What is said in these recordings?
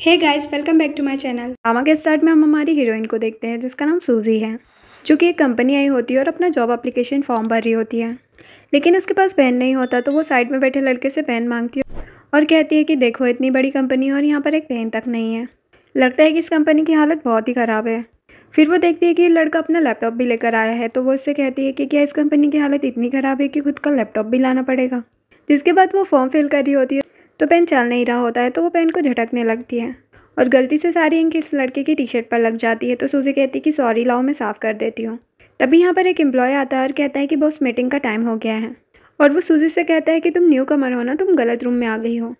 Hey guys welcome back to my channel drama के start में हम हमारी हीरोइन को देखते हैं जिसका नाम सूजी है जो कि एक कंपनी आई होती है और अपना जॉब एप्लीकेशन फॉर्म भर रही होती है लेकिन उसके पास पेन नहीं होता तो वो साइड में बैठे लड़के से पेन मांगती है और कहती है कि देखो इतनी बड़ी कंपनी और यहाँ पर एक पेन तक नहीं है लगता है कि इस कंपनी की हालत बहुत ही ख़राब है फिर वो देखती है कि ये लड़का अपना लैपटॉप भी लेकर आया है तो वो उससे कहती है कि क्या इस कंपनी की हालत इतनी ख़राब है कि खुद का लैपटॉप भी लाना पड़ेगा जिसके बाद वो फॉर्म फिल कर रही होती है तो पेन चल नहीं रहा होता है तो वो पेन को झटकने लगती है और गलती से सारी इंक इस लड़के की टी शर्ट पर लग जाती है तो सूजी कहती है कि सॉरी लाओ मैं साफ़ कर देती हूँ तभी यहाँ पर एक एम्प्लॉय आता है और कहता है कि बॉस मीटिंग का टाइम हो गया है और वो सूजी से कहता है कि तुम न्यू कमर हो ना तुम गलत रूम में आ गई हो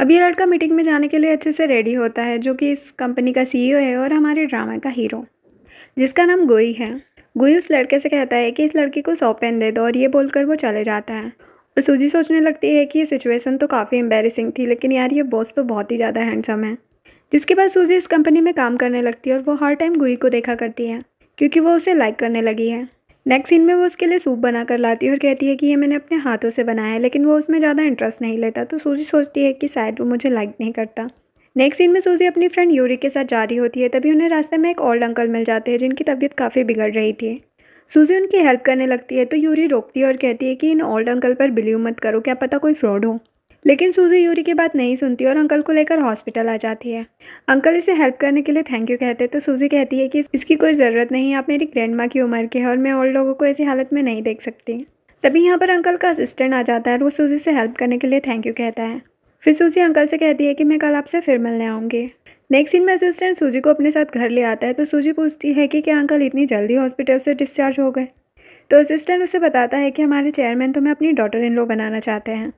अब ये लड़का मीटिंग में जाने के लिए अच्छे से रेडी होता है जो कि इस कंपनी का सीईओ e है और हमारे ड्रामा का हीरो जिसका नाम गोई है गोई उस लड़के से कहता है कि इस लड़के को सौ पेन दे दो और ये बोलकर वो चले जाता है और सूजी सोचने लगती है कि ये सिचुएशन तो काफ़ी एम्बेरसिंग थी लेकिन यार ये बॉस तो बहुत ही ज़्यादा हैंडसम है जिसके बाद सूजी इस कंपनी में काम करने लगती है और वो हर टाइम गुई को देखा करती है क्योंकि वो उसे लाइक करने लगी है नेक्स्ट सीन में वो उसके लिए सूप बना कर लाती है और कहती है कि ये मैंने अपने हाथों से बनाया है लेकिन वो उसमें ज़्यादा इंटरेस्ट नहीं लेता तो सूजी सोचती है कि शायद वो मुझे लाइक नहीं करता नेक्स्ट सीन में सूजी अपनी फ्रेंड यूरी के साथ जा रही होती है तभी उन्हें रास्ते में एक ओल्ड अंकल मिल जाते हैं जिनकी तबीयत काफ़ी बिगड़ रही थी सूजी उनकी हेल्प करने लगती है तो यूरी रोकती है और कहती है कि इन ओल्ड अंकल पर बिलीव मत करो क्या पता कोई फ्रॉड हो लेकिन सूजी यूरी की बात नहीं सुनती और अंकल को लेकर हॉस्पिटल आ जाती है अंकल इसे हेल्प करने के लिए थैंक यू कहते हैं तो सूजी कहती है कि इसकी कोई ज़रूरत नहीं आप मेरी ग्रैंड माँ की उम्र के हैं और मैं ओल्ड लोगों को ऐसी हालत में नहीं देख सकती तभी यहाँ पर अंकल का असिस्टेंट आ जाता है और वो सूजी से हेल्प करने के लिए थैंक यू कहता है फिर सूजी अंकल से कहती है कि मैं कल आपसे फिर मिलने आऊँगी नेक्स्ट सीन में असिस्टेंट सूजी को अपने साथ घर ले आता है तो सूजी पूछती है कि क्या अंकल इतनी जल्दी हॉस्पिटल से डिस्चार्ज हो गए तो असिस्टेंट उसे बताता है कि हमारे चेयरमैन तो मैं अपनी डॉटर इन लो बनाना चाहते हैं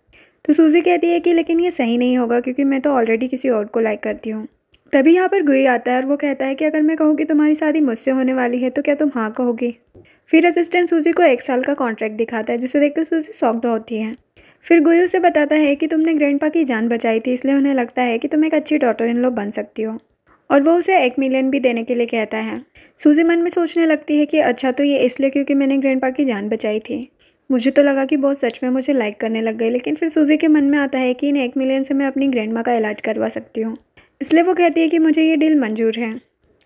तो सूजी कहती है कि लेकिन ये सही नहीं होगा क्योंकि मैं तो ऑलरेडी किसी और को लाइक करती हूँ तभी यहाँ पर गुई आता है और वो कहता है कि अगर मैं कहूँगी तुम्हारी शादी मुझसे होने वाली है तो क्या तुम हाँ कहोगी फिर असिस्टेंट सूजी को एक साल का कॉन्ट्रैक्ट दिखाता है जिसे देखकर सूजी सॉफ्ट होती है फिर गुयू उसे बताता है कि तुमने ग्रैंडपा की जान बचाई थी इसलिए उन्हें लगता है कि तुम एक अच्छी डॉटर इन लोग बन सकती हो और वो उसे एक मिलियन भी देने के लिए कहता है सूजी मन में सोचने लगती है कि अच्छा तो ये इसलिए क्योंकि मैंने ग्रैंडपा की जान बचाई थी मुझे तो लगा कि बहुत सच में मुझे लाइक करने लग गई लेकिन फिर सूजी के मन में आता है कि इन एक मिलियन से मैं अपनी ग्रैंड का इलाज करवा सकती हूँ इसलिए वो कहती है कि मुझे ये डील मंजूर है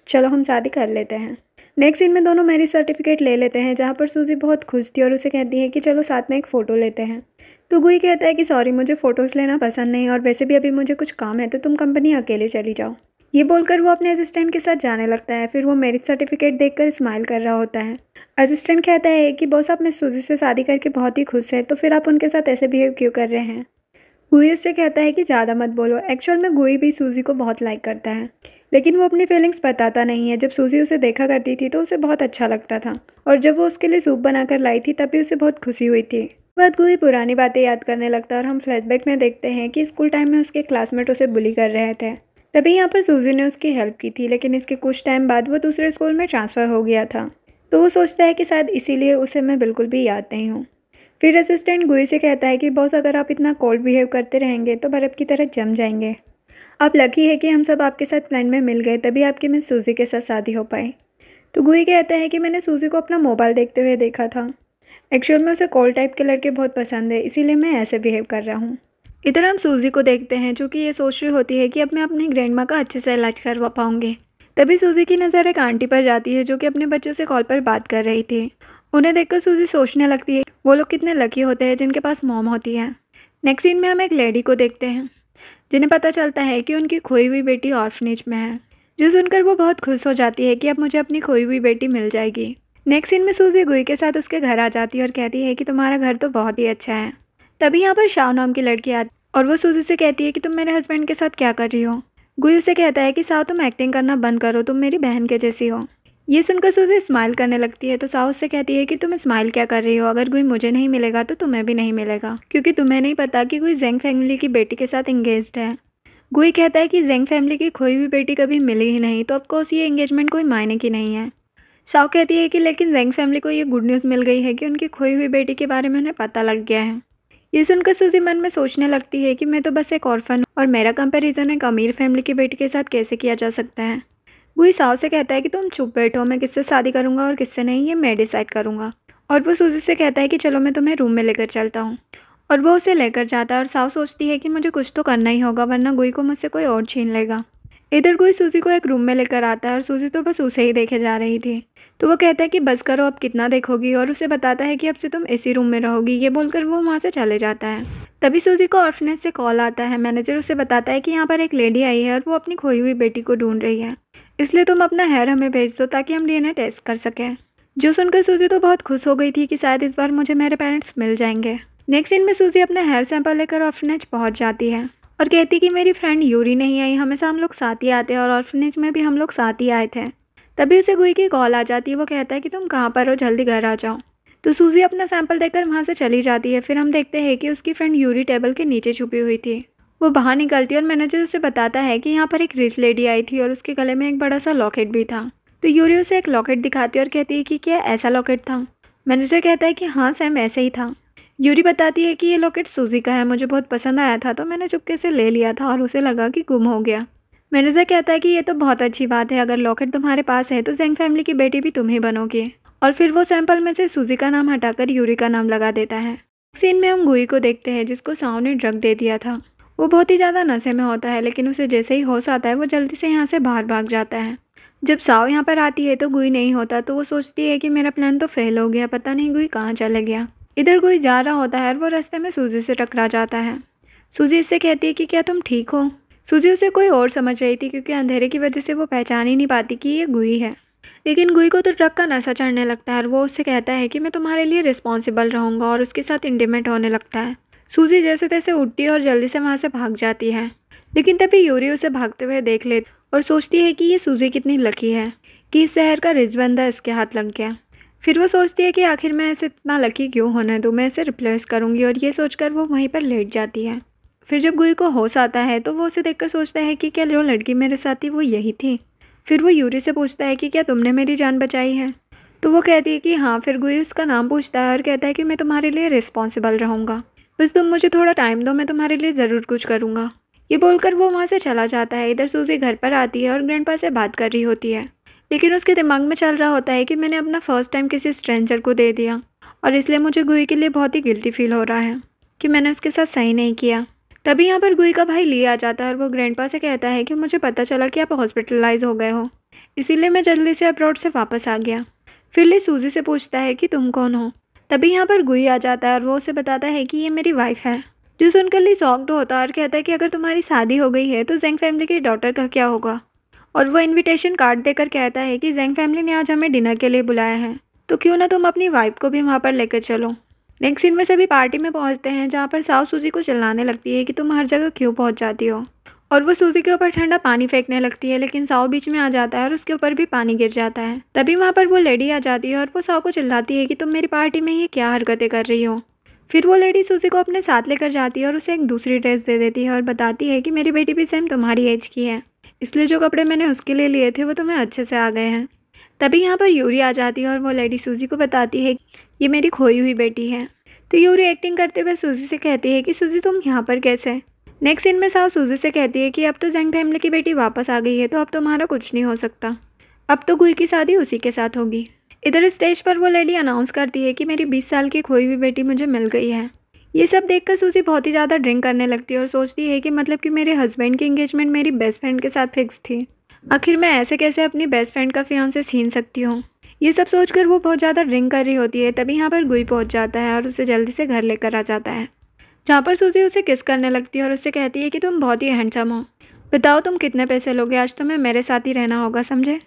चलो हम शादी कर लेते हैं नेक्स्ट दिन में दोनों मैरिज सर्टिफिकेट ले लेते हैं जहाँ पर सूजी बहुत खुश थी और उसे कहती है कि चलो साथ में एक फ़ोटो लेते हैं तो गुई कहता है कि सॉरी मुझे फ़ोटोज़ लेना पसंद नहीं और वैसे भी अभी मुझे कुछ काम है तो तुम कंपनी अकेले चली जाओ ये बोलकर वो अपने असिस्टेंट के साथ जाने लगता है फिर वो मेरिज सर्टिफिकेट देखकर स्माइल कर रहा होता है असिस्टेंट कहता है कि बॉस आप मैं सूजी से शादी करके बहुत ही खुश है तो फिर आप उनके साथ ऐसे बिहेव क्यों कर रहे हैं गुई उससे कहता है कि ज़्यादा मत बोलो एक्चुअल में गुई भी सूजी को बहुत लाइक करता है लेकिन वो अपनी फीलिंग्स बताता नहीं है जब सूजी उसे देखा करती थी तो उसे बहुत अच्छा लगता था और जब वो उसके लिए सूप बनाकर लाई थी तब भी उसे बहुत खुशी हुई थी बाद कोई पुरानी बातें याद करने लगता है और हम फ्लैशबैक में देखते हैं कि स्कूल टाइम में उसके क्लासमेट उसे बुली कर रहे थे तभी यहाँ पर सूजी ने उसकी हेल्प की थी लेकिन इसके कुछ टाइम बाद वो दूसरे स्कूल में ट्रांसफ़र हो गया था तो वो सोचता है कि शायद इसीलिए उसे मैं बिल्कुल भी याद नहीं हूँ फिर असिस्टेंट गुई से कहता है कि बॉस अगर आप इतना कोल्ड बिहेव करते रहेंगे तो बर्फ़ की तरह जम जाएंगे आप लकी है कि हम सब आपके साथ प्लान में मिल गए तभी आपकी मैं सूजी के साथ शादी हो पाई तो गुई कहता है कि मैंने सूजी को अपना मोबाइल देखते हुए देखा था एक्चुअल में उसे कॉल टाइप के लड़के बहुत पसंद है इसीलिए मैं ऐसे बिहेव कर रहा हूँ इधर हम सूजी को देखते हैं जो कि ये सोच रही होती है कि अब मैं अपने ग्रैंड माँ का अच्छे से इलाज करवा पाऊँगी तभी सूजी की नज़र एक आंटी पर जाती है जो कि अपने बच्चों से कॉल पर बात कर रही थी उन्हें देखकर सूजी सोचने लगती है वो लोग कितने लकी होते हैं जिनके पास मोम होती है नेक्स्ट सीन में हम एक लेडी को देखते हैं जिन्हें पता चलता है कि उनकी खोई हुई बेटी ऑर्फनेज में है जो सुनकर वो बहुत खुश हो जाती है कि अब मुझे अपनी खोई हुई बेटी मिल जाएगी नेक्स्ट सीन में सूजी गुई के साथ उसके घर आ जाती है और कहती है कि तुम्हारा घर तो बहुत ही अच्छा है तभी यहाँ पर शाह नाम की लड़की आती और वो सूजी से कहती है कि तुम मेरे हस्बैंड के साथ क्या कर रही हो गुई उसे कहता है कि साहु तुम एक्टिंग करना बंद करो तुम मेरी बहन के जैसी हो ये सुनकर सूजी स्माइल करने लगती है तो साहु उससे कहती है कि तुम स्माइल क्या कर रही हो अगर गुई मुझे नहीं मिलेगा तो तुम्हें भी नहीं मिलेगा क्योंकि तुम्हें नहीं पता कि गुई जेंग फैमिली की बेटी के साथ इंगेज है गुई कहता है कि जेंग फैमिली की कोई भी बेटी कभी मिली ही नहीं तो अब ये इंगेजमेंट कोई मायने की नहीं है शाओ कहती है कि लेकिन जेंग फैमिली को ये गुड न्यूज़ मिल गई है कि उनकी खोई हुई बेटी के बारे में उन्हें पता लग गया है ये सुनकर सुजी मन में सोचने लगती है कि मैं तो बस एक औरफन हूँ और मेरा कंपेरिजन एक अमीर फैमिली की बेटी के साथ कैसे किया जा सकता है वो साव से कहता है कि तुम चुप बैठो मैं किससे शादी करूँगा और किससे नहीं ये मैं डिसाइड करूँगा और वो सूजी से कहता है कि चलो मैं तुम्हें रूम में लेकर चलता हूँ और वो उसे लेकर जाता है और साव सोचती है कि मुझे कुछ तो करना ही होगा वरना गुई को मुझसे कोई और छीन लेगा इधर गुई सूजी को एक रूम में लेकर आता है और सूजी तो बस उसे ही देखे जा रही थी तो वो कहता है कि बस करो अब कितना देखोगी और उसे बताता है कि अब से तुम इसी रूम में रहोगी ये बोलकर वो वहाँ से चले जाता है तभी सूजी को ऑर्फनेस से कॉल आता है मैनेजर उसे बताता है कि यहाँ पर एक लेडी आई है और वो अपनी खोई हुई बेटी को ढूंढ रही है इसलिए तुम अपना हेयर हमें भेज दो ताकि हम डी टेस्ट कर सकें जो सुनकर सूजी तो बहुत खुश हो गई थी कि शायद इस बार मुझे मेरे पेरेंट्स मिल जाएंगे नेक्स्ट दिन में सूजी अपना हेयर सैंपल लेकर ऑर्फनेज पहुँच जाती है और कहती कि मेरी फ्रेंड यूरी नहीं आई हमेशा हम लोग साथ ही आते हैं और ऑर्फनेज में भी हम लोग साथ ही आए थे तभी उसे गुई की कॉल आ जाती है वो कहता है कि तुम कहाँ पर हो जल्दी घर आ जाओ तो सूजी अपना सैंपल देकर वहाँ से चली जाती है फिर हम देखते हैं कि उसकी फ्रेंड यूरी टेबल के नीचे छुपी हुई थी वो बाहर निकलती है और मैनेजर उसे बताता है कि यहाँ पर एक रिच लेडी आई थी और उसके गले में एक बड़ा सा लॉकेट भी था तो यूरी उसे एक लॉकेट दिखाती है और कहती है कि क्या ऐसा लॉकेट था मैनेजर कहता है कि हाँ सैम ऐसे ही था यूरी बताती है कि ये लॉकेट सूजी का है मुझे बहुत पसंद आया था तो मैंने चुपके से ले लिया था और उसे लगा कि गुम हो गया मैनेजर कहता है कि ये तो बहुत अच्छी बात है अगर लॉकेट तुम्हारे पास है तो जेंग फैमिली की बेटी भी तुम्हें ही बनोगे और फिर वो सैंपल में से सूजी का नाम हटाकर यूरी का नाम लगा देता है सीन में हम गुई को देखते हैं जिसको साओ ने ड्रग दे दिया था वो बहुत ही ज़्यादा नशे में होता है लेकिन उसे जैसे ही होश आता है वो जल्दी से यहाँ से बाहर भाग जाता है जब साओ यहाँ पर आती है तो गुई नहीं होता तो वो सोचती है कि मेरा प्लान तो फेल हो गया पता नहीं गुई कहाँ चला गया इधर गुई जा रहा होता है और वो रास्ते में सूजी से टकरा जाता है सूजी इससे कहती है कि क्या तुम ठीक हो सूजी उसे कोई और समझ रही थी क्योंकि अंधेरे की वजह से वो पहचान ही नहीं पाती कि ये गुई है लेकिन गुई को तो ट्रक का नशा चढ़ने लगता है और वो उससे कहता है कि मैं तुम्हारे लिए रिस्पॉन्सिबल रहूँगा और उसके साथ इंटीमेट होने लगता है सूजी जैसे तैसे उठती है और जल्दी से वहाँ से भाग जाती है लेकिन तभी यूरी उसे भागते हुए देख लेती और सोचती है कि ये सूजी कितनी लकी है कि इस शहर का रिजबंदा इसके हाथ लग गया फिर वो सोचती है कि आखिर मैं इसे इतना लकी क्यों होना है तो मैं इसे रिप्लेस करूँगी और ये सोचकर वो वहीं पर लेट जाती है फिर जब गुई को होश आता है तो वो उसे देखकर सोचता है कि क्या जो लड़की मेरे साथ थी वो यही थी फिर वो यूरी से पूछता है कि क्या तुमने मेरी जान बचाई है तो वो कहती है कि हाँ फिर गुई उसका नाम पूछता है और कहता है कि मैं तुम्हारे लिए रिस्पॉन्सिबल रहूँगा बस तुम मुझे थोड़ा टाइम दो मैं तुम्हारे लिए ज़रूर कुछ करूँगा ये बोलकर वो वहाँ से चला जाता है इधर सूजी घर पर आती है और ग्रैंड से बात कर रही होती है लेकिन उसके दिमाग में चल रहा होता है कि मैंने अपना फ़र्स्ट टाइम किसी स्ट्रेंजर को दे दिया और इसलिए मुझे गुई के लिए बहुत ही गिल्टी फील हो रहा है कि मैंने उसके साथ सही नहीं किया तभी यहाँ पर गुई का भाई लिए आ जाता है और वो ग्रैंडपा से कहता है कि मुझे पता चला कि आप हॉस्पिटलाइज हो गए हो इसीलिए मैं जल्दी से अब्रॉड से वापस आ गया फिर ली सूजी से पूछता है कि तुम कौन हो तभी यहाँ पर गुई आ जाता है और वो उसे बताता है कि ये मेरी वाइफ है जो सुनकर ली सॉक्ड होता है और कहता है कि अगर तुम्हारी शादी हो गई है तो जेंग फैमिली के डॉटर का क्या होगा और वो इनविटेशन कार्ड देकर कहता है कि जेंग फैमिली ने आज हमें डिनर के लिए बुलाया है तो क्यों ना तुम अपनी वाइफ को भी वहाँ पर लेकर चलो नेक्स्ट सीन में सभी पार्टी में पहुंचते हैं जहाँ पर साउ सूजी को चिल्लाने लगती है कि तुम हर जगह क्यों पहुंच जाती हो और वो सूजी के ऊपर ठंडा पानी फेंकने लगती है लेकिन साव बीच में आ जाता है और उसके ऊपर भी पानी गिर जाता है तभी वहाँ पर वो लेडी आ जाती है और वो साओ को चिल्लाती है कि तुम मेरी पार्टी में ये क्या हरकतें कर रही हो फिर वो लेडी सूजी को अपने साथ लेकर जाती है और उसे एक दूसरी ड्रेस दे देती है और बताती है कि मेरी बेटी भी सेम तुम्हारी एज की है इसलिए जो कपड़े मैंने उसके लिए लिए थे वो तुम्हें अच्छे से आ गए हैं तभी यहाँ पर यूरी आ जाती है और वो लेडी सूजी को बताती है ये मेरी खोई हुई बेटी है तो योरू एक्टिंग करते हुए सूजी से कहती है कि सूजी तुम यहाँ पर कैसे नेक्स्ट सीन में साहु सूजी से कहती है कि अब तो जंग फैमिली की बेटी वापस आ गई है तो अब तुम्हारा कुछ नहीं हो सकता अब तो गुई की शादी उसी के साथ होगी इधर स्टेज पर वो लेडी अनाउंस करती है कि मेरी बीस साल की खोई हुई बेटी मुझे मिल गई है ये सब देखकर सूजी बहुत ही ज़्यादा ड्रिंक करने लगती है और सोचती है कि मतलब कि मेरे हस्बैंड की इंगेजमेंट मेरी बेस्ट फ्रेंड के साथ फिक्स थी आखिर मैं ऐसे कैसे अपनी बेस्ट फ्रेंड का से छीन सकती हूँ ये सब सोचकर वो बहुत ज़्यादा ड्रिंक कर रही होती है तभी यहाँ पर गुई पहुँच जाता है और उसे जल्दी से घर लेकर आ जाता है जहाँ पर सूजी उसे किस करने लगती है और उससे कहती है कि तुम बहुत ही हैंडसम हो बताओ तुम कितने पैसे लोगे आज तुम्हें मेरे साथ ही रहना होगा समझे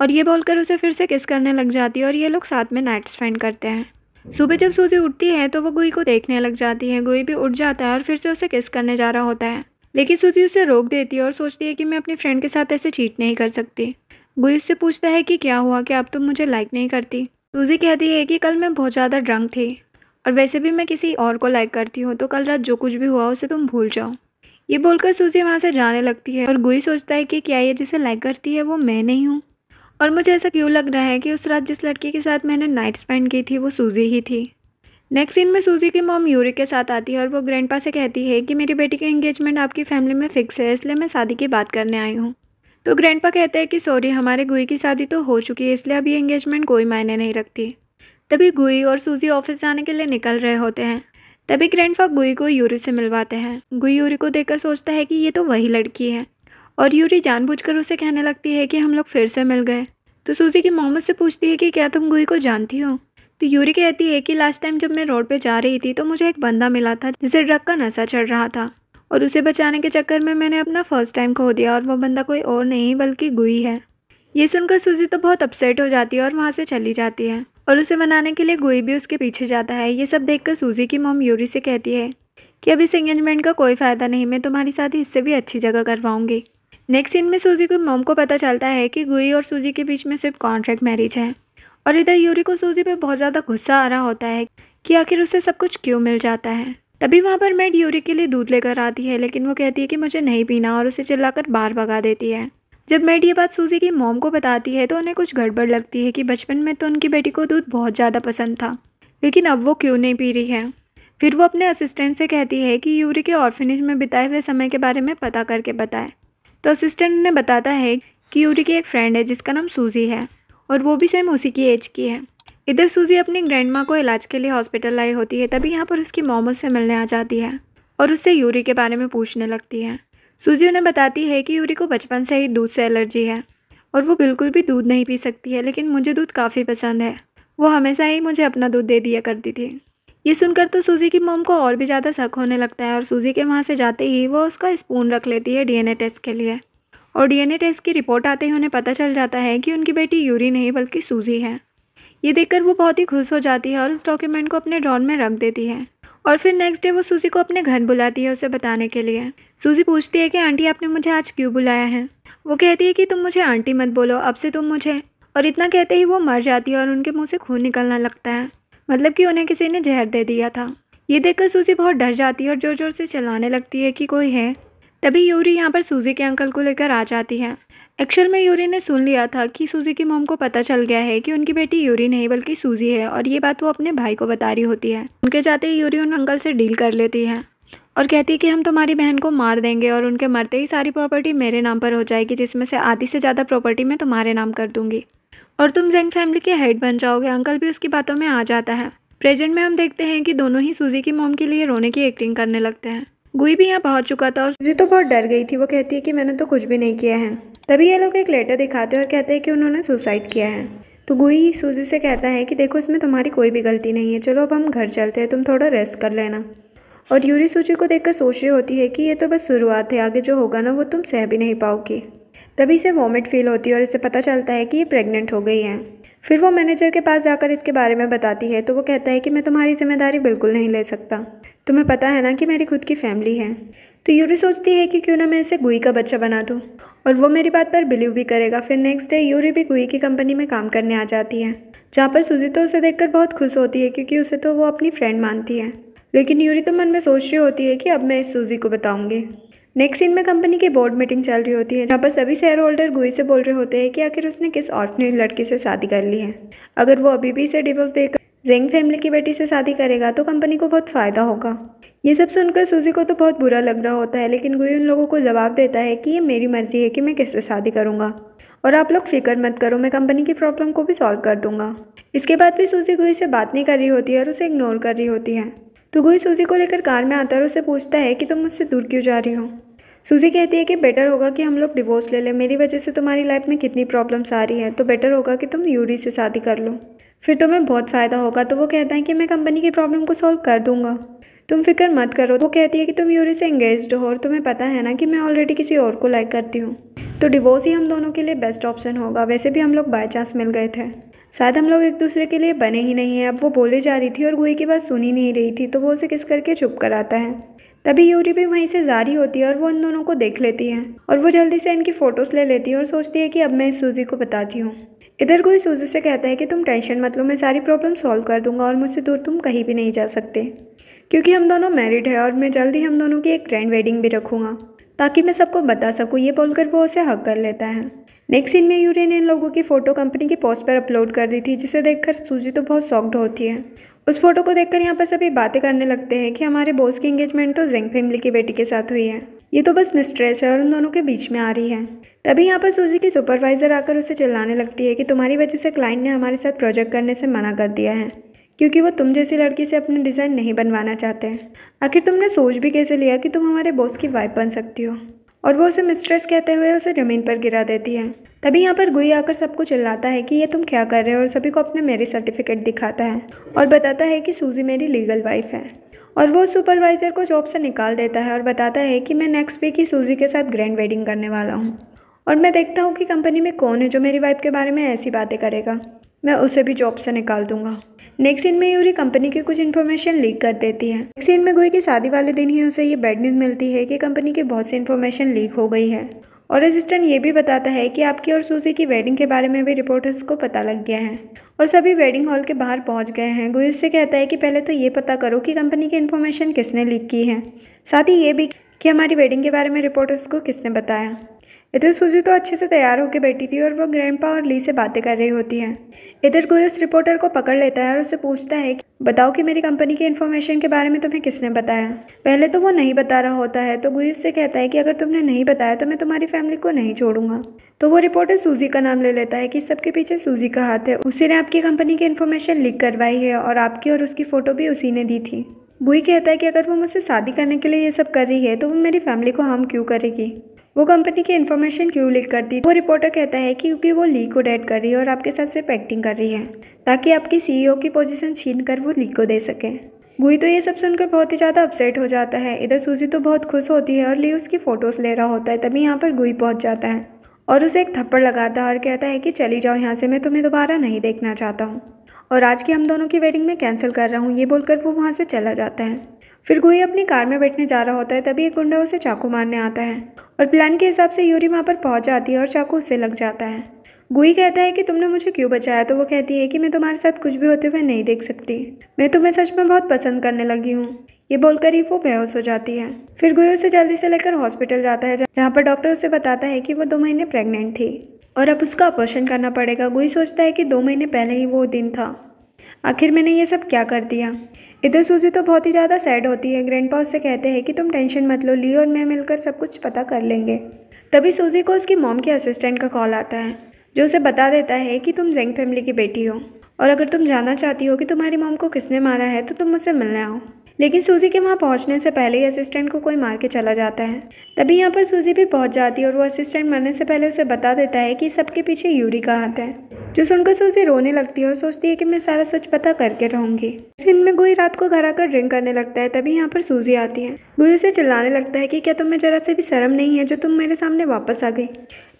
और ये बोलकर उसे फिर से किस करने लग जाती है और ये लोग साथ में नाइट स्पेंड करते हैं सुबह जब सूजी उठती है तो वो गुई को देखने लग जाती है गुई भी उठ जाता है और फिर से उसे किस करने जा रहा होता है लेकिन सूजी उसे रोक देती है और सोचती है कि मैं अपनी फ्रेंड के साथ ऐसे चीट नहीं कर सकती गुइस से पूछता है कि क्या हुआ कि अब तुम मुझे लाइक नहीं करती सूजी कहती है कि कल मैं बहुत ज़्यादा ड्रंक थी और वैसे भी मैं किसी और को लाइक करती हूँ तो कल रात जो कुछ भी हुआ उसे तुम भूल जाओ ये बोलकर सूजी वहाँ से जाने लगती है और गुई सोचता है कि क्या ये जिसे लाइक करती है वो मैं नहीं हूँ और मुझे ऐसा क्यों लग रहा है कि उस रात जिस लड़की के साथ मैंने नाइट स्पेंड की थी वो सूजी ही थी नेक्स्ट सीन में सूजी की मॉम यूरी के साथ आती है और वो ग्रैंडपा से कहती है कि मेरी बेटी का एंगेजमेंट आपकी फैमिली में फिक्स है इसलिए मैं शादी की बात करने आई हूँ तो ग्रैंडपा कहते हैं कि सॉरी हमारे गुई की शादी तो हो चुकी है इसलिए अभी एंगेजमेंट कोई मायने नहीं रखती तभी गुई और सूजी ऑफिस जाने के लिए निकल रहे होते हैं तभी ग्रैंडफा गुई को यूरी से मिलवाते हैं गुई यूरी को देखकर सोचता है कि ये तो वही लड़की है और यूरी जानबूझकर उसे कहने लगती है कि हम लोग फिर से मिल गए तो सूजी की मोहम्मद से पूछती है कि क्या तुम गुई को जानती हो तो यूरी कहती है कि लास्ट टाइम जब मैं रोड पर जा रही थी तो मुझे एक बंदा मिला था जिसे ड्रग का नशा चढ़ रहा था और उसे बचाने के चक्कर में मैंने अपना फ़र्स्ट टाइम खो दिया और वो बंदा कोई और नहीं बल्कि गुई है ये सुनकर सुजी तो बहुत अपसेट हो जाती है और वहाँ से चली जाती है और उसे मनाने के लिए गुई भी उसके पीछे जाता है ये सब देखकर सूजी की मोम यूरी से कहती है कि अब इस एंगेजमेंट का कोई फ़ायदा नहीं मैं तुम्हारी शादी इससे भी अच्छी जगह करवाऊंगी नेक्स्ट सीन में सूजी को मोम को पता चलता है कि गुई और सूजी के बीच में सिर्फ कॉन्ट्रैक्ट मैरिज है और इधर यूरी को सूजी पर बहुत ज़्यादा गुस्सा आ रहा होता है कि आखिर उसे सब कुछ क्यों मिल जाता है तभी वहाँ पर मैड यूरी के लिए दूध लेकर आती है लेकिन वो कहती है कि मुझे नहीं पीना और उसे चिल्लाकर बाहर भगा देती है जब मैड ये बात सूजी की मोम को बताती है तो उन्हें कुछ गड़बड़ लगती है कि बचपन में तो उनकी बेटी को दूध बहुत ज़्यादा पसंद था लेकिन अब वो क्यों नहीं पी रही है फिर वो अपने असिस्टेंट से कहती है कि यूरी के ऑर्फिनेज में बिताए हुए समय के बारे में पता करके बताए तो असिस्टेंट उन्हें बताता है कि यूरी की एक फ्रेंड है जिसका नाम सूजी है और वो भी सेम उसी की एज की है इधर सूजी अपनी ग्रैंड को इलाज के लिए हॉस्पिटल लाई होती है तभी यहाँ पर उसकी मोमो से मिलने आ जाती है और उससे यूरी के बारे में पूछने लगती है सूजी उन्हें बताती है कि यूरी को बचपन से ही दूध से एलर्जी है और वो बिल्कुल भी दूध नहीं पी सकती है लेकिन मुझे दूध काफ़ी पसंद है वो हमेशा ही मुझे अपना दूध दे दिया करती थी ये सुनकर तो सूजी की मोम को और भी ज़्यादा शक होने लगता है और सूजी के वहाँ से जाते ही वो उसका स्पून रख लेती है डी टेस्ट के लिए और डी टेस्ट की रिपोर्ट आते ही उन्हें पता चल जाता है कि उनकी बेटी यूरी नहीं बल्कि सूजी है ये देखकर वो बहुत ही खुश हो जाती है और उस डॉक्यूमेंट को अपने ड्रॉन में रख देती है और फिर नेक्स्ट डे वो सूजी को अपने घर बुलाती है उसे बताने के लिए सूजी पूछती है कि आंटी आपने मुझे आज क्यों बुलाया है वो कहती है कि तुम मुझे आंटी मत बोलो अब से तुम मुझे और इतना कहते ही वो मर जाती है और उनके मुंह से खून निकलना लगता है मतलब कि उन्हें किसी ने जहर दे दिया था ये देखकर सूजी बहुत डर जाती है और जोर जोर से चलाने लगती है कि कोई है तभी यूरी यहाँ पर सूजी के अंकल को लेकर आ जाती है एक्चुअल में यूरी ने सुन लिया था कि सूजी की मोम को पता चल गया है कि उनकी बेटी यूरी नहीं बल्कि सूजी है और ये बात वो अपने भाई को बता रही होती है उनके जाते ही यूरी उन अंकल से डील कर लेती है और कहती है कि हम तुम्हारी बहन को मार देंगे और उनके मरते ही सारी प्रॉपर्टी मेरे नाम पर हो जाएगी जिसमें से आधी से ज़्यादा प्रॉपर्टी मैं तुम्हारे नाम कर दूंगी और तुम जेंग फैमिली के हेड बन जाओगे अंकल भी उसकी बातों में आ जाता है प्रेजेंट में हम देखते हैं कि दोनों ही सूजी की मोम के लिए रोने की एक्टिंग करने लगते हैं गुई भी यहाँ पहुँच चुका था और सूजी तो बहुत डर गई थी वो कहती है कि मैंने तो कुछ भी नहीं किया है तभी ये लोग एक लेटर दिखाते हैं और कहते हैं कि उन्होंने सुसाइड किया है तो गुई सूजी से कहता है कि देखो इसमें तुम्हारी कोई भी गलती नहीं है चलो अब हम घर चलते हैं तुम थोड़ा रेस्ट कर लेना और यूरी सूची को देखकर सोच रही होती है कि ये तो बस शुरुआत है आगे जो होगा ना वो तुम सह भी नहीं पाओगी तभी इसे वॉमिट फील होती है और इसे पता चलता है कि ये प्रेग्नेंट हो गई है फिर वो मैनेजर के पास जाकर इसके बारे में बताती है तो वो कहता है कि मैं तुम्हारी जिम्मेदारी बिल्कुल नहीं ले सकता तुम्हें पता है ना कि मेरी खुद की फैमिली है तो यूरी सोचती है कि क्यों ना मैं इसे गुई का बच्चा बना दूँ और वो मेरी बात पर बिलीव भी करेगा फिर नेक्स्ट डे यूरी भी गुई की कंपनी में काम करने आ जाती है जहाँ पर सुजी तो उसे देखकर बहुत खुश होती है क्योंकि उसे तो वो अपनी फ्रेंड मानती है लेकिन यूरी तो मन में सोच रही होती है कि अब मैं इस सूजी को बताऊँगी नेक्स्ट सीन में कंपनी की बोर्ड मीटिंग चल रही होती है जहाँ पर सभी शेयर होल्डर गुई से बोल रहे होते हैं कि आखिर उसने किस ऑर्फनेज लड़की से शादी कर ली है अगर वो अभी भी इसे डिवोर्स देकर जेंग फैमिली की बेटी से शादी करेगा तो कंपनी को बहुत फ़ायदा होगा ये सब सुनकर सूजी को तो बहुत बुरा लग रहा होता है लेकिन गुई उन लोगों को जवाब देता है कि ये मेरी मर्जी है कि मैं किससे शादी करूंगा और आप लोग फिक्र मत करो मैं कंपनी की प्रॉब्लम को भी सॉल्व कर दूंगा इसके बाद भी सूजी गुई से बात नहीं कर रही होती है और उसे इग्नोर कर रही होती है तो गुई सूजी को लेकर कार में आता है और उसे पूछता है कि तुम मुझसे दूर क्यों जा रही हो सूजी कहती है कि बेटर होगा कि हम लोग डिवोर्स ले लें मेरी वजह से तुम्हारी लाइफ में कितनी प्रॉब्लम्स आ रही हैं तो बेटर होगा कि तुम यूरी से शादी कर लो फिर तुम्हें बहुत फ़ायदा होगा तो वो कहता है कि मैं कंपनी की प्रॉब्लम को सॉल्व कर दूंगा तुम फिक्र मत करो वो कहती है कि तुम यूरी से इंगेज हो और तुम्हें पता है ना कि मैं ऑलरेडी किसी और को लाइक करती हूँ तो डिवोर्स ही हम दोनों के लिए बेस्ट ऑप्शन होगा वैसे भी हम लोग बाई चांस मिल गए थे शायद हम लोग एक दूसरे के लिए बने ही नहीं हैं अब वो बोले जा रही थी और गुही की बात सुनी नहीं रही थी तो वो उसे किस करके चुप कराता है तभी यूरी भी वहीं से जारी होती है और वो उन दोनों को देख लेती है और वो जल्दी से इनकी फ़ोटोज़ ले लेती है और सोचती है कि अब मैं सूजी को बताती हूँ इधर कोई सूजी से कहता है कि तुम टेंशन मत लो मैं सारी प्रॉब्लम सॉल्व कर दूंगा और मुझसे दूर तुम कहीं भी नहीं जा सकते क्योंकि हम दोनों मैरिड है और मैं जल्दी हम दोनों की एक ग्रैंड वेडिंग भी रखूँगा ताकि मैं सबको बता सकूँ ये बोलकर वो उसे हक कर लेता है नेक्स्ट सीन में यूरी ने इन लोगों की फ़ोटो कंपनी की पोस्ट पर अपलोड कर दी थी जिसे देखकर सूजी तो बहुत सॉफ्ट होती है उस फोटो को देखकर यहाँ पर सभी बातें करने लगते हैं कि हमारे बॉस की इंगेजमेंट तो जेंग फैमिली की बेटी के साथ हुई है ये तो बस मिस्ट्रेस है और उन दोनों के बीच में आ रही है तभी यहाँ पर सूजी की सुपरवाइज़र आकर उसे चिल्लाने लगती है कि तुम्हारी वजह से क्लाइंट ने हमारे साथ प्रोजेक्ट करने से मना कर दिया है क्योंकि वो तुम जैसी लड़की से अपने डिज़ाइन नहीं बनवाना चाहते आखिर तुमने सोच भी कैसे लिया कि तुम हमारे बॉस की वाइफ बन सकती हो और वो उसे मिस्ट्रेस कहते हुए उसे ज़मीन पर गिरा देती है तभी यहाँ पर गुई आकर सबको चिल्लाता है कि ये तुम क्या कर रहे हो और सभी को अपने मेरी सर्टिफिकेट दिखाता है और बताता है कि सूजी मेरी लीगल वाइफ है और वो सुपरवाइज़र को जॉब से निकाल देता है और बताता है कि मैं नेक्स्ट वीक ही सूजी के साथ ग्रैंड वेडिंग करने वाला हूँ और मैं देखता हूँ कि कंपनी में कौन है जो मेरी वाइफ के बारे में ऐसी बातें करेगा मैं उसे भी जॉब से निकाल दूँगा नेक्स्ट में यूरी कंपनी की कुछ इन्फॉर्मेशन लीक कर देती है नेक्स्ट में गोई की शादी वाले दिन ही उसे ये बैड न्यूज़ मिलती है कि कंपनी की बहुत से इन्फॉर्मेशन लीक हो गई है और असिस्टेंट ये भी बताता है कि आपकी और सूजी की वेडिंग के बारे में भी रिपोर्टर्स को पता लग गया है और सभी वेडिंग हॉल के बाहर पहुंच गए हैं गोई उससे कहता है कि पहले तो ये पता करो कि कंपनी की इन्फॉर्मेशन किसने लीक की है साथ ही ये भी कि हमारी वेडिंग के बारे में रिपोर्टर्स को किसने बताया इधर सूजी तो अच्छे से तैयार होकर बैठी थी और वो ग्रैंडपा और ली से बातें कर रही होती हैं इधर कोई उस रिपोर्टर को पकड़ लेता है और उससे पूछता है कि बताओ कि मेरी कंपनी के इन्फॉर्मेशन के बारे में तुम्हें किसने बताया पहले तो वो नहीं बता रहा होता है तो गुई उससे कहता है कि अगर तुमने नहीं बताया तो मैं तुम्हारी फैमिली को नहीं छोड़ूंगा तो वो रिपोर्टर सूजी का नाम ले लेता है कि सबके पीछे सूजी का हाथ है उसी ने आपकी कंपनी की इन्फॉर्मेशन लीक करवाई है और आपकी और उसकी फ़ोटो भी उसी ने दी थी गुई कहता है कि अगर वो मुझसे शादी करने के लिए ये सब कर रही है तो वो मेरी फैमिली को हार्म क्यों करेगी वो कंपनी की इन्फॉर्मेशन क्यों लीक करती वो रिपोर्टर कहता है कि क्योंकि वो लीक को डेट कर रही है और आपके साथ सिर्फ एक्टिंग कर रही है ताकि आपकी सीईओ की पोजीशन छीन कर वो लीक को दे सके गुई तो ये सब सुनकर बहुत ही ज़्यादा अपसेट हो जाता है इधर सूजी तो बहुत खुश होती है और ली उसकी फ़ोटोज़ ले रहा होता है तभी यहाँ पर गुई पहुँच जाता है और उसे एक थप्पड़ लगाता है और कहता है कि चली जाओ यहाँ से मैं तुम्हें दोबारा नहीं देखना चाहता हूँ और आज की हम दोनों की वेडिंग में कैंसिल कर रहा हूँ ये बोलकर वो वहाँ से चला जाता है फिर गुही अपनी कार में बैठने जा रहा होता है तभी एक गुंडा उसे चाकू मारने आता है और प्लान के हिसाब से यूरी वहाँ पर पहुँच जाती है और चाकू उसे लग जाता है गुई कहता है कि तुमने मुझे क्यों बचाया तो वो कहती है कि मैं तुम्हारे साथ कुछ भी होते हुए नहीं देख सकती मैं तुम्हें सच में बहुत पसंद करने लगी हूँ ये बोलकर ही वो बेहोश हो जाती है फिर गुई उसे जल्दी से लेकर हॉस्पिटल जाता है जहाँ पर डॉक्टर उसे बताता है कि वो दो महीने प्रेग्नेंट थी और अब उसका ऑपरेशन करना पड़ेगा गुई सोचता है कि दो महीने पहले ही वो दिन था आखिर मैंने ये सब क्या कर दिया इधर सूजी तो बहुत ही ज़्यादा सैड होती है ग्रैंडपा उससे कहते हैं कि तुम टेंशन मत लो ली और मैं मिलकर सब कुछ पता कर लेंगे तभी सूजी को उसकी मॉम के असिस्टेंट का कॉल आता है जो उसे बता देता है कि तुम जेंग फैमिली की बेटी हो और अगर तुम जानना चाहती हो कि तुम्हारी मॉम को किसने मारा है तो तुम मुझसे मिलने आओ लेकिन सूजी के वहाँ पहुँचने से पहले ही असिस्टेंट को कोई मार के चला जाता है तभी यहाँ पर सूजी भी पहुँच जाती है और वो असिस्टेंट मरने से पहले उसे बता देता है कि सबके पीछे यूरी का हाथ है जो सुनकर सूजी रोने लगती है और सोचती है कि मैं सारा सच पता करके रहूंगी में गोई रात को घर आकर ड्रिंक करने लगता है तभी यहाँ पर सूजी आती है गोई उसे चिल्लाने लगता है कि क्या तुम्हें जरा से भी शर्म नहीं है जो तुम मेरे सामने वापस आ गई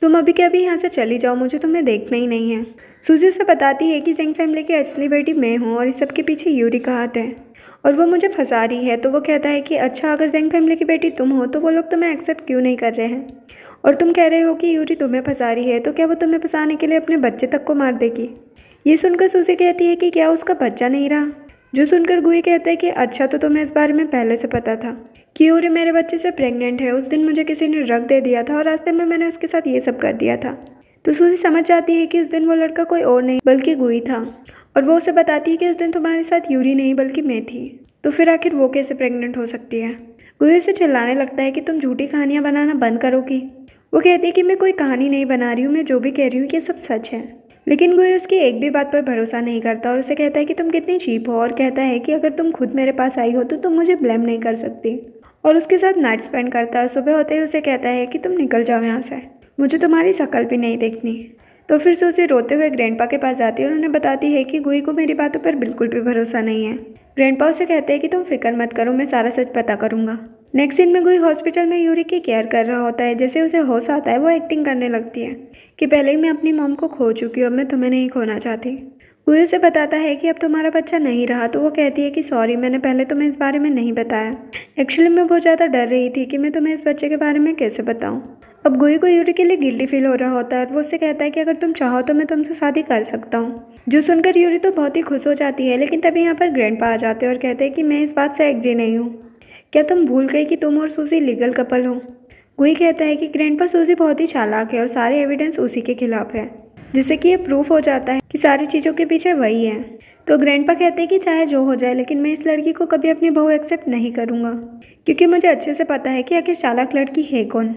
तुम अभी के अभी यहाँ से चली जाओ मुझे तुम्हें देखना ही नहीं है सूजी उसे बताती है कि सिंह फैमिली की असली बेटी मैं हूँ और इस सब के पीछे यूरी का हाथ है और वो मुझे फंसा रही है तो वो कहता है कि अच्छा अगर जेंग फैमिली की बेटी तुम हो तो वो लोग तुम्हें एक्सेप्ट क्यों नहीं कर रहे हैं और तुम कह रहे हो कि यूरी तुम्हें फंसा रही है तो क्या वो तुम्हें फंसाने के लिए अपने बच्चे तक को मार देगी ये सुनकर सूसी कहती है कि क्या उसका बच्चा नहीं रहा जो सुनकर गुई कहता है कि अच्छा तो तुम्हें इस बारे में पहले से पता था कि यूरी मेरे बच्चे से प्रेग्नेंट है उस दिन मुझे किसी ने रख दे दिया था और रास्ते में मैंने उसके साथ ये सब कर दिया था तो सूजी समझ जाती है कि उस दिन वो लड़का कोई और नहीं बल्कि गुई था और वो उसे बताती है कि उस दिन तुम्हारे साथ यूरी नहीं बल्कि मैं थी तो फिर आखिर वो कैसे प्रेग्नेंट हो सकती है गुरु उसे चिल्लाने लगता है कि तुम झूठी कहानियाँ बनाना बंद करोगी वो कहती है कि मैं कोई कहानी नहीं बना रही हूँ मैं जो भी कह रही हूँ ये सब सच है लेकिन गोई उसकी एक भी बात पर भरोसा नहीं करता और उसे कहता है कि तुम कितनी चीप हो और कहता है कि अगर तुम खुद मेरे पास आई हो तो तुम मुझे ब्लेम नहीं कर सकती और उसके साथ नाइट स्पेंड करता है सुबह होते ही उसे कहता है कि तुम निकल जाओ यहाँ से मुझे तुम्हारी शक्ल भी नहीं देखनी तो फिर से उसे रोते हुए ग्रैंडपा के पास जाती है और उन्हें बताती है कि गुई को मेरी बातों पर बिल्कुल भी भरोसा नहीं है ग्रैंडपा उसे कहते हैं कि तुम फिक्र मत करो मैं सारा सच पता करूंगा नेक्स्ट सीन में गुई हॉस्पिटल में यूरी की केयर कर रहा होता है जैसे उसे होश आता है वो एक्टिंग करने लगती है कि पहले ही मैं अपनी मॉम को खो चुकी हूँ अब मैं तुम्हें नहीं खोना चाहती गुई उसे बताता है कि अब तुम्हारा बच्चा नहीं रहा तो वो कहती है कि सॉरी मैंने पहले तुम्हें इस बारे में नहीं बताया एक्चुअली मैं बहुत ज़्यादा डर रही थी कि मैं तुम्हें इस बच्चे के बारे में कैसे बताऊँ अब गोई को यूरी के लिए गिल्टी फील हो रहा होता है और वो उसे कहता है कि अगर तुम चाहो तो मैं तुमसे शादी कर सकता हूँ जो सुनकर यूरी तो बहुत ही खुश हो जाती है लेकिन तभी यहाँ पर ग्रैंड आ जाते हैं और कहते हैं कि मैं इस बात से एग्री नहीं हूँ क्या तुम भूल गई कि तुम और सूजी लीगल कपल हो गुई कहता है कि ग्रैंड सूजी बहुत ही चालाक है और सारे एविडेंस उसी के खिलाफ है जिससे कि ये प्रूफ हो जाता है कि सारी चीज़ों के पीछे वही है तो ग्रैंडपा कहते हैं कि चाहे जो हो जाए लेकिन मैं इस लड़की को कभी अपनी बहू एक्सेप्ट नहीं करूँगा क्योंकि मुझे अच्छे से पता है कि आखिर चालाक लड़की है कौन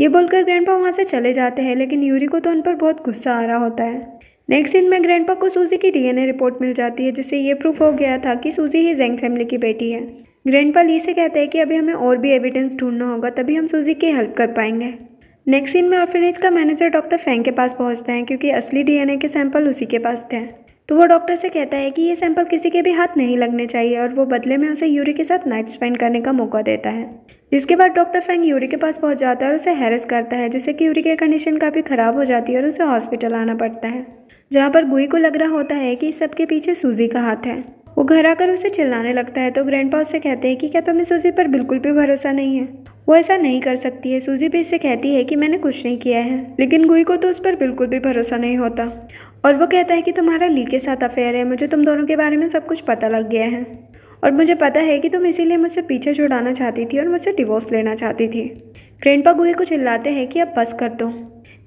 ये बोलकर ग्रैंडपा वहाँ से चले जाते हैं लेकिन यूरी को तो उन पर बहुत गुस्सा आ रहा होता है नेक्स्ट दिन में ग्रैंडपा को सूजी की डीएनए रिपोर्ट मिल जाती है जिससे ये प्रूफ हो गया था कि सूजी ही जेंग फैमिली की बेटी है ग्रैंडपा ली से कहते हैं कि अभी हमें और भी एविडेंस ढूंढना होगा तभी हम सूजी की हेल्प कर पाएंगे नेक्स्ट सीन में ऑर्फिनेज का मैनेजर डॉक्टर फैंग के पास पहुंचते हैं क्योंकि असली डीएनए के सैंपल उसी के पास थे तो वो डॉक्टर से कहता है कि ये सैंपल किसी के भी हाथ नहीं लगने चाहिए और वो बदले में उसे यूरी के साथ नाइट स्पेंड करने का मौका देता है जिसके बाद डॉक्टर फैंग यूरी के पास पहुंच जाता है और उसे हैरस करता है जिससे कि यूरी की कंडीशन काफ़ी ख़राब हो जाती है और उसे हॉस्पिटल आना पड़ता है जहाँ पर गुई को लग रहा होता है कि इस सबके पीछे सूजी का हाथ है वो घर आकर उसे चिल्लाने लगता है तो ग्रैंडपा उससे कहते हैं कि क्या तुम्हें सूजी पर बिल्कुल भी भरोसा नहीं है वो ऐसा नहीं कर सकती है सूजी भी इससे कहती है कि मैंने कुछ नहीं किया है लेकिन गुई को तो उस पर बिल्कुल भी भरोसा नहीं होता और वो कहता है कि तुम्हारा ली के साथ अफेयर है मुझे तुम दोनों के बारे में सब कुछ पता लग गया है और मुझे पता है कि तुम इसीलिए मुझसे पीछे छुड़ाना चाहती थी और मुझसे डिवोर्स लेना चाहती थी ग्रैंडपा गुई को चिल्लाते हैं कि अब बस कर दो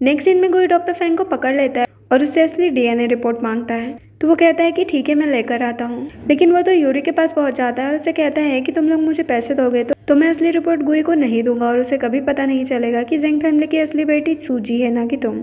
नेक्स्ट दिन में गुई डॉक्टर फैंग को पकड़ लेता है और उससे असली डीएनए रिपोर्ट मांगता है तो वो कहता है कि ठीक है मैं लेकर आता हूँ लेकिन वो तो यूरी के पास पहुँच जाता है और उसे कहता है कि तुम लोग मुझे पैसे दोगे तो तो मैं असली रिपोर्ट गुई को नहीं दूंगा और उसे कभी पता नहीं चलेगा कि जेंग फैमिली की असली बेटी सूजी है ना कि तुम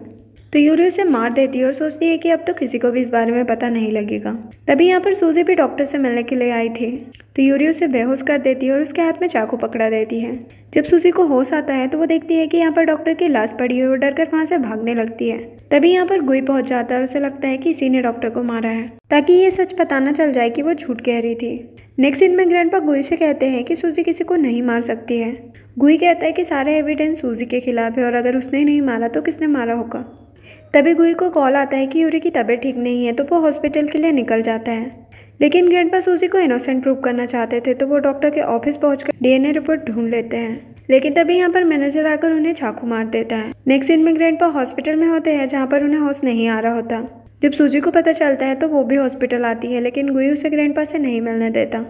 तो यूरी उसे मार देती है और सोचती है कि अब तो किसी को भी इस बारे में पता नहीं लगेगा तभी यहाँ पर सूजी भी डॉक्टर से मिलने के लिए आई थी तो यूरी उसे बेहोश कर देती है और उसके हाथ में चाकू पकड़ा देती है जब सुसी को होश आता है तो वो देखती है कि यहाँ पर डॉक्टर की लाश पड़ी हुई वो डर कर वहाँ से भागने लगती है तभी यहाँ पर गुई पहुँच जाता है और उसे लगता है कि इसी ने डॉक्टर को मारा है ताकि ये सच पता ना चल जाए कि वो झूठ कह रही थी नेक्स्ट दिन में पा गुई से कहते हैं कि सूजी किसी को नहीं मार सकती है गुई कहता है कि सारे एविडेंस सूजी के खिलाफ है और अगर उसने नहीं मारा तो किसने मारा होगा तभी गुई को कॉल आता है कि यूरी की तबीयत ठीक नहीं है तो वो हॉस्पिटल के लिए निकल जाता है लेकिन ग्रैंड बस उसी को इनोसेंट प्रूव करना चाहते थे तो वो डॉक्टर के ऑफिस पहुंचकर डीएनए रिपोर्ट ढूंढ लेते हैं लेकिन तभी यहाँ पर मैनेजर आकर उन्हें चाकू मार देता है नेक्स्ट दिन में ग्रैंड हॉस्पिटल में होते हैं जहाँ पर उन्हें होश नहीं आ रहा होता जब सूजी को पता चलता है तो वो भी हॉस्पिटल आती है लेकिन गुई उसे ग्रैंड से नहीं मिलने देता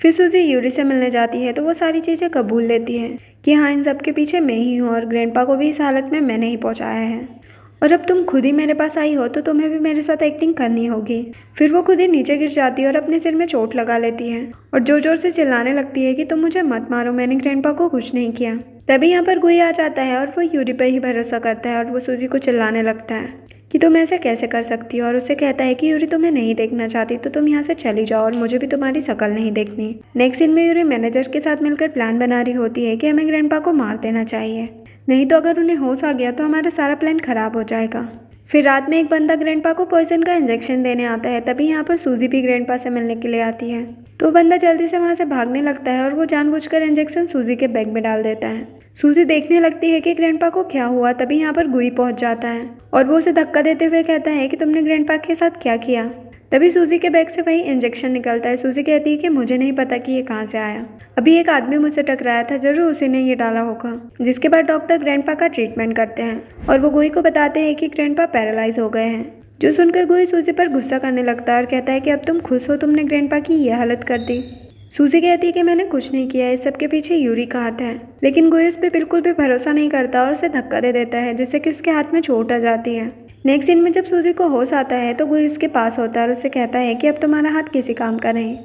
फिर सूजी यूरी से मिलने जाती है तो वो सारी चीज़ें कबूल लेती है कि हाँ इन सब के पीछे मैं ही हूँ और ग्रैंडपा को भी इस हालत में मैंने ही पहुँचाया है और अब तुम खुद ही मेरे पास आई हो तो तुम्हें भी मेरे साथ एक्टिंग करनी होगी फिर वो खुद ही नीचे गिर जाती है और अपने सिर में चोट लगा लेती है और जोर जोर से चिल्लाने लगती है कि तुम मुझे मत मारो मैंने ग्रैंडपा को कुछ नहीं किया तभी यहाँ पर गुई आ जाता है और वो यूरी पर ही भरोसा करता है और वो सूजी को चिल्लाने लगता है कि तुम ऐसे कैसे कर सकती हो और उसे कहता है कि यूरी तुम्हें नहीं देखना चाहती तो तुम यहाँ से चली जाओ और मुझे भी तुम्हारी शकल नहीं देखनी नेक्स्ट दिन में यूरी मैनेजर के साथ मिलकर प्लान बना रही होती है कि हमें ग्रैंडपा को मार देना चाहिए नहीं तो अगर उन्हें होश आ गया तो हमारा सारा प्लान ख़राब हो जाएगा फिर रात में एक बंदा ग्रैंडपा को पॉइजन का इंजेक्शन देने आता है तभी यहाँ पर सूजी भी ग्रैंडपा से मिलने के लिए आती है तो बंदा जल्दी से वहाँ से भागने लगता है और वो जानबूझकर इंजेक्शन सूजी के बैग में डाल देता है सूजी देखने लगती है कि ग्रैंडपा को क्या हुआ तभी यहाँ पर गुई पहुँच जाता है और वो उसे धक्का देते हुए कहता है कि तुमने ग्रैंड के साथ क्या किया तभी सूजी के बैग से वही इंजेक्शन निकलता है सूजी कहती है कि मुझे नहीं पता कि ये कहाँ से आया अभी एक आदमी मुझसे टकराया था जरूर उसी ने ये डाला होगा जिसके बाद डॉक्टर ग्रैंडपा का ट्रीटमेंट करते हैं और वो गोई को बताते हैं कि ग्रैंडपा पैरालाइज हो गए हैं जो सुनकर गोई सूजी पर गुस्सा करने लगता है और कहता है कि अब तुम खुश हो तुमने ग्रैंड की यह हालत कर दी सूजी कहती है कि मैंने कुछ नहीं किया है सबके पीछे यूरी का हाथ है लेकिन गोई उस पर बिल्कुल भी भरोसा नहीं करता और उसे धक्का दे देता है जिससे कि उसके हाथ में चोट आ जाती है नेक्स्ट सीन में जब सूजी को होश आता है तो गुई उसके पास होता है और उससे कहता है कि अब तुम्हारा हाथ किसी काम का नहीं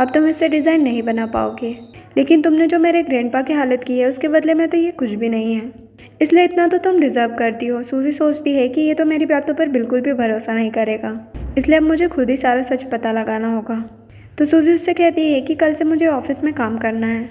अब तुम इससे डिज़ाइन नहीं बना पाओगे लेकिन तुमने जो मेरे ग्रैंडपा की हालत की है उसके बदले में तो ये कुछ भी नहीं है इसलिए इतना तो तुम डिज़र्व करती हो सूजी सोचती है कि ये तो मेरी बातों पर बिल्कुल भी भरोसा नहीं करेगा इसलिए अब मुझे खुद ही सारा सच पता लगाना होगा तो सूजी उससे कहती है कि कल से मुझे ऑफिस में काम करना है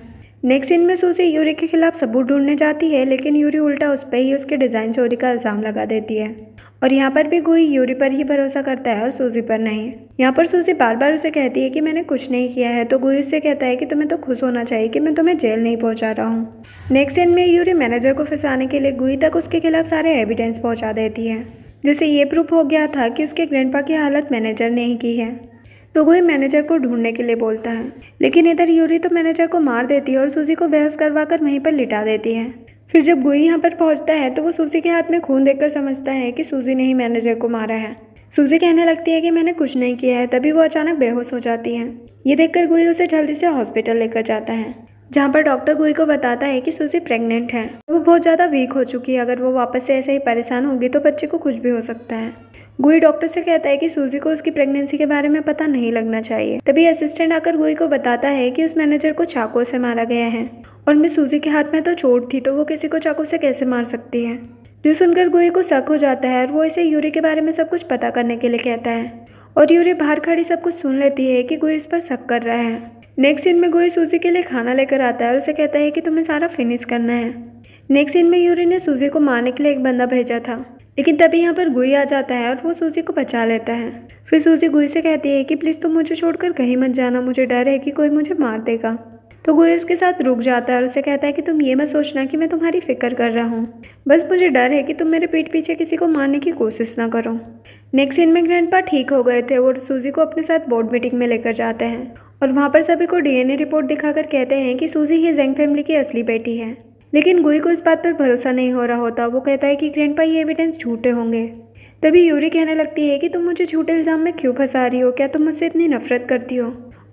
नेक्स्ट सीन में सूजी यूरी के खिलाफ सबूत ढूंढने जाती है लेकिन यूरी उल्टा उस पर ही उसके डिज़ाइन चोरी का इल्ज़ाम लगा देती है और यहाँ पर भी गोई यूरी पर ही भरोसा करता है और सूजी पर नहीं यहाँ पर सूजी बार बार उसे कहती है कि मैंने कुछ नहीं किया है तो गोई उससे कहता है कि तुम्हें तो खुश होना चाहिए कि मैं तुम्हें जेल नहीं पहुँचा रहा हूँ नेक्स्ट सीन में यूरी मैनेजर को फंसाने के लिए गोई तक उसके खिलाफ सारे एविडेंस पहुँचा देती है जैसे ये प्रूफ हो गया था कि उसके ग्रैंड की हालत मैनेजर ने ही की है तो गोई मैनेजर को ढूंढने के लिए बोलता है लेकिन इधर यूरी तो मैनेजर को मार देती है और सूजी को बेहोश करवा कर वहीं पर लिटा देती है फिर जब गोई यहाँ पर पहुँचता है तो वो सूजी के हाथ में खून देखकर समझता है कि सूजी ने ही मैनेजर को मारा है सूजी कहने लगती है कि मैंने कुछ नहीं किया है तभी वो अचानक बेहोश हो जाती है ये देखकर गोई उसे जल्दी से हॉस्पिटल लेकर जाता है जहाँ पर डॉक्टर गोई को बताता है कि सूजी प्रेग्नेंट है वो बहुत ज़्यादा वीक हो चुकी है अगर वो वापस से ऐसे ही परेशान होगी तो बच्चे को कुछ भी हो सकता है गुई डॉक्टर से कहता है कि सूजी को उसकी प्रेगनेंसी के बारे में पता नहीं लगना चाहिए तभी असिस्टेंट आकर गुई को बताता है कि उस मैनेजर को चाकू से मारा गया है और मैं सूजी के हाथ में तो चोट थी तो वो किसी को चाकू से कैसे मार सकती है जो सुनकर गुई को शक हो जाता है और वो इसे यूरी के बारे में सब कुछ पता करने के लिए कहता है और यूरी बाहर खड़ी सब कुछ सुन लेती है कि गुई इस पर शक कर रहा है नेक्स्ट सीन में गोई सूजी के लिए खाना लेकर आता है और उसे कहता है कि तुम्हें सारा फिनिश करना है नेक्स्ट सीन में यूरी ने सूजी को मारने के लिए एक बंदा भेजा था लेकिन तभी यहाँ पर गुई आ जाता है और वो सूजी को बचा लेता है फिर सूजी गुई से कहती है कि प्लीज़ तुम मुझे छोड़कर कहीं मत जाना मुझे डर है कि कोई मुझे मार देगा तो गुई उसके साथ रुक जाता है और उसे कहता है कि तुम ये मत सोचना कि मैं तुम्हारी फ़िक्र कर रहा हूँ बस मुझे डर है कि तुम मेरे पीठ पीछे किसी को मारने की कोशिश ना करो नेक्स्ट दिन में ग्रैंड ठीक हो गए थे और सूजी को अपने साथ बोर्ड मीटिंग में लेकर जाते हैं और वहाँ पर सभी को डीएनए रिपोर्ट दिखाकर कहते हैं कि सूजी ही जेंग फैमिली की असली बेटी है लेकिन गुई को इस बात पर भरोसा नहीं हो रहा होता वो कहता है कि पा ये एविडेंस झूठे होंगे तभी यूरी कहने लगती है कि तुम मुझे झूठे इल्ज़ाम में क्यों फंसा रही हो क्या तुम मुझसे इतनी नफरत करती हो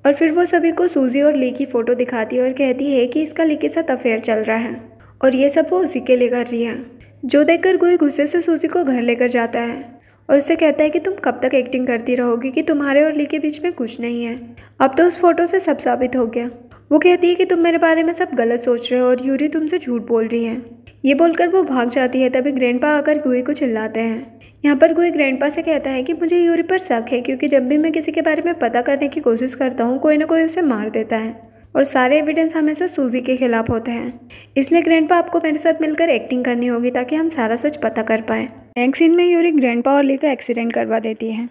और फिर वो सभी को सूजी और ली की फ़ोटो दिखाती है और कहती है कि इसका ली के साथ अफेयर चल रहा है और ये सब वो उसी के लिए कर रही है जो देखकर गोई गुस्से से सूजी को घर लेकर जाता है और उसे कहता है कि तुम कब तक एक्टिंग करती रहोगी कि तुम्हारे और ली के बीच में कुछ नहीं है अब तो उस फोटो से सब साबित हो गया वो कहती है कि तुम मेरे बारे में सब गलत सोच रहे हो और यूरी तुमसे झूठ बोल रही है ये बोलकर वो भाग जाती है तभी ग्रैंडपा आकर गुई को चिल्लाते हैं यहाँ पर गुई ग्रैंडपा से कहता है कि मुझे यूरी पर शक है क्योंकि जब भी मैं किसी के बारे में पता करने की कोशिश करता हूँ कोई ना कोई उसे मार देता है और सारे एविडेंस हमेशा सूजी के खिलाफ होते हैं इसलिए ग्रैंडपा आपको मेरे साथ मिलकर एक्टिंग करनी होगी ताकि हम सारा सच पता कर पाए नेक्स्ट सीन में यूरी ग्रैंडपा और ली का एक्सीडेंट करवा देती है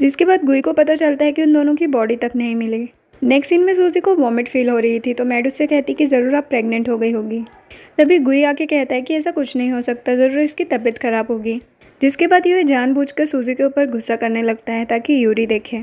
जिसके बाद गुई को पता चलता है कि उन दोनों की बॉडी तक नहीं मिली नेक्स्ट सीन में सूजी को वॉमिट फील हो रही थी तो मैड उससे कहती कि ज़रूर आप प्रेग्नेंट हो गई होगी तभी गुई आके कहता है कि ऐसा कुछ नहीं हो सकता ज़रूर इसकी तबीयत ख़राब होगी जिसके बाद बूझ जानबूझकर सूजी के ऊपर गुस्सा करने लगता है ताकि यूरी देखे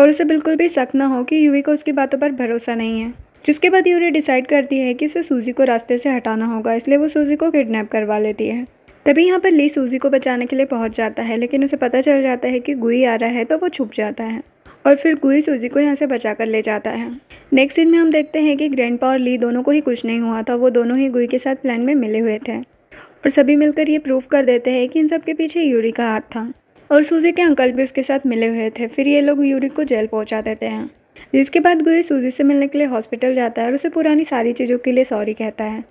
और उसे बिल्कुल भी शक ना हो कि यूवी को उसकी बातों पर भरोसा नहीं है जिसके बाद यूरी डिसाइड करती है कि उसे सूजी को रास्ते से हटाना होगा इसलिए वो सूजी को किडनैप करवा लेती है तभी यहाँ पर ली सूजी को बचाने के लिए पहुँच जाता है लेकिन उसे पता चल जाता है कि गुई आ रहा है तो वो छुप जाता है और फिर गुई सूजी को यहाँ से बचा कर ले जाता है नेक्स्ट सीन में हम देखते हैं कि ग्रैंडपा और ली दोनों को ही कुछ नहीं हुआ था वो दोनों ही गुई के साथ प्लान में मिले हुए थे और सभी मिलकर ये प्रूफ कर देते हैं कि इन सब के पीछे यूरी का हाथ था और सूजी के अंकल भी उसके साथ मिले हुए थे फिर ये लोग यूरी को जेल पहुँचा देते हैं जिसके बाद गुई सूजी से मिलने के लिए हॉस्पिटल जाता है और उसे पुरानी सारी चीज़ों के लिए सॉरी कहता है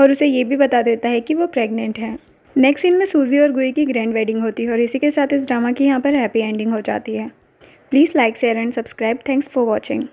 और उसे ये भी बता देता है कि वो प्रेग्नेंट है नेक्स्ट सीन में सूजी और गुई की ग्रैंड वेडिंग होती है और इसी के साथ इस ड्रामा की यहाँ पर हैप्पी एंडिंग हो जाती है Please like, share and subscribe. Thanks for watching.